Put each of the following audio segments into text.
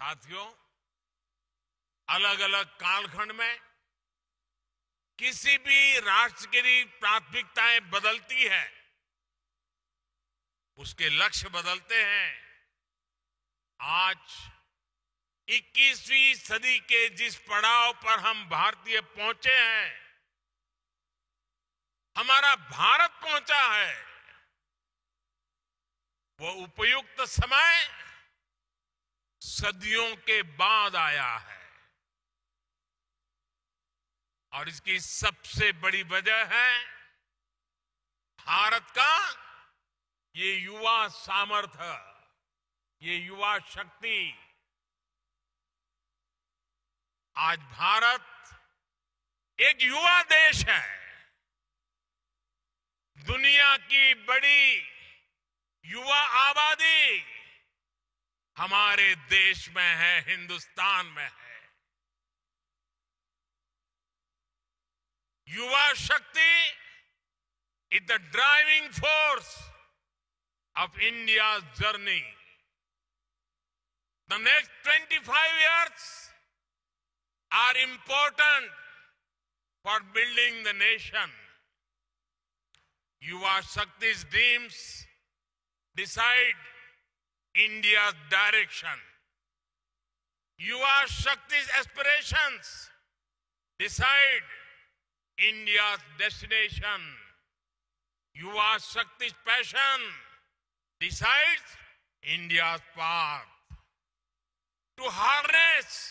साथियों अलग अलग कालखंड में किसी भी राष्ट्र की प्राथमिकताएं बदलती है उसके लक्ष्य बदलते हैं आज 21वीं सदी के जिस पड़ाव पर हम भारतीय पहुंचे हैं हमारा भारत पहुंचा है वो उपयुक्त समय सदियों के बाद आया है और इसकी सबसे बड़ी वजह है भारत का ये युवा सामर्थ्य ये युवा शक्ति आज भारत एक युवा देश है दुनिया की बड़ी हमारे देश में है हिंदुस्तान में है युवा शक्ति is the driving force of India journey the next twenty five years are important for building the nation युवा शक्ति dreams decide India's direction. are Shakti's aspirations decide India's destination. are Shakti's passion decides India's path. To harness,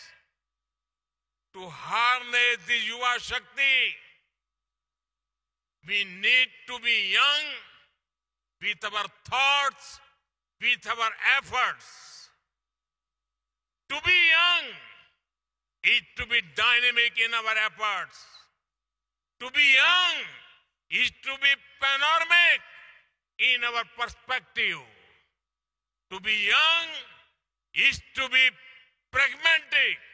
to harness the Yuva Shakti, we need to be young with our thoughts with our efforts. To be young is to be dynamic in our efforts. To be young is to be panoramic in our perspective. To be young is to be pragmatic